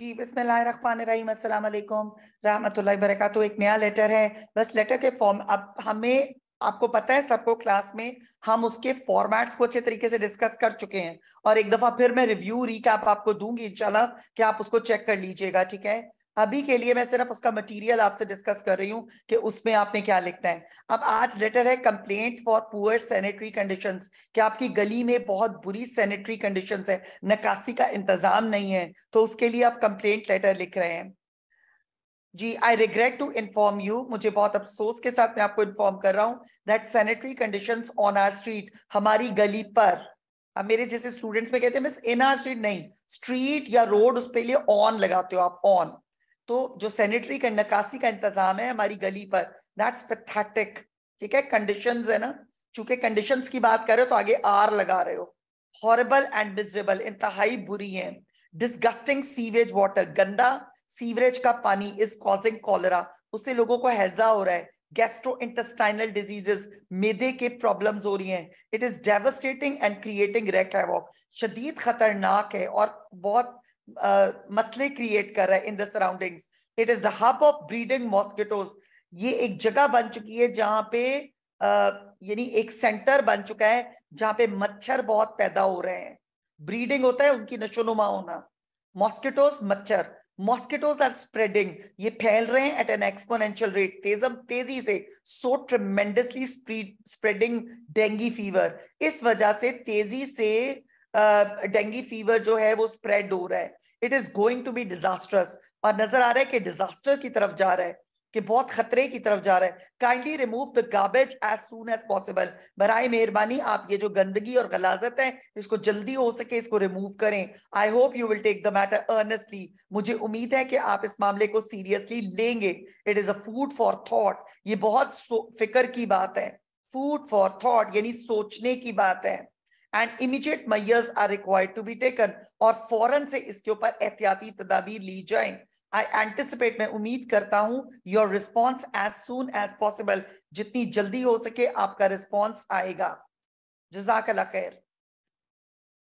जी बिस्मिल्लाकुम रहमतुल्लाहि वरकatuh एक नया लेटर है बस लेटर के फॉर्म अब हमें आपको पता है सबको क्लास में हम उसके फॉर्मेट्स को अच्छे तरीके से डिस्कस कर चुके हैं और एक दफा फिर मैं रिव्यू रीकैप आपको दूंगी इंशाल्लाह कि आप उसको चेक कर लीजिएगा ठीक है अभी के लिए मैं सिर्फ उसका मटेरियल आपसे डिस्कस कर रही हूँ कि उसमें आपने क्या लिखना है अब आज लेटर है complaint for poor sanitary condition कि आपकी गली में बहुत बुरी सैनिटरी कंडीशन है नकासी का इंतजाम नहीं है तो उसके लिए आप कंप्लेंट लेटर लिख रहे हैं जी I regret to inform you मुझे बहुत अफसोस के साथ मैं आपको इन्फॉर्म कर रहा हूँ that sanitary condition on our street हमारी गली पर अब मेरे जैसे स्टूडेंट्स में कहते हैं मिस इन आर स्ट्रीट नहीं स्ट्रीट या रोड उसके लिए ऑन लगाते हो आप ऑन तो जो सैनिटरी का निकासी का इंतजाम है हमारी गली पर दैट्स पैथेटिक ठीक है कंडीशन है ना चूंकि कंडीशन की बात कर रहे हो तो आगे आर लगा रहे हो हॉरेबल एंड मिजरेबल इंतहाई बुरी है डिस्गस्टिंग सीवेज वाटर गंदा सीवरेज का पानी इज कॉजिंग कॉलरा उससे लोगों को हैजा हो रहा है गैस्ट्रो इंटेस्टाइनल डिजीजेस मेदे के प्रॉब्लम हो रही है it is devastating and creating wreck havoc शदीद खतरनाक है और बहुत Uh, मसले क्रिएट कर रहा है in the surroundings it is the hub of breeding mosquitoes ये एक जगह बन चुकी है जहां पे uh, यानी एक सेंटर बन चुका है जहां पे मच्छर बहुत पैदा हो रहे हैं ब्रीडिंग होता है उनकी नशोनुमा होना मॉस्किटोज मच्छर मॉस्किटोज आर स्प्रेडिंग ये फैल रहे हैं एट एन एक्सपोनेंशियल रेट तेजम तेजी से so tremendously spreading dengue fever इस वजह से तेजी से डेंगी फीवर जो है वो स्प्रेड हो रहा है it is going to be disasters और नजर आ रहा है कि डिजास्टर की तरफ जा रहा है कि बहुत खतरे की तरफ जा रहा है kindly remove the garbage as soon as possible बरए मेहरबानी आप ये जो गंदगी और गलाजत है इसको जल्दी हो सके इसको रिमूव करें I hope you will take the matter earnestly मुझे उम्मीद है कि आप इस मामले को सीरियसली लेंगे it is a food for thought ये बहुत फिक्र की बात है फूड फॉर थॉट यानी सोचने की बात है and immediate measures are required to be taken और फौरन से इसके ऊपर एहतियाती तदाबीर ली जाए आई एंटिसिपेट मैं उम्मीद करता हूं your response as soon as possible जितनी जल्दी हो सके आपका रिस्पॉन्स आएगा जजाक खैर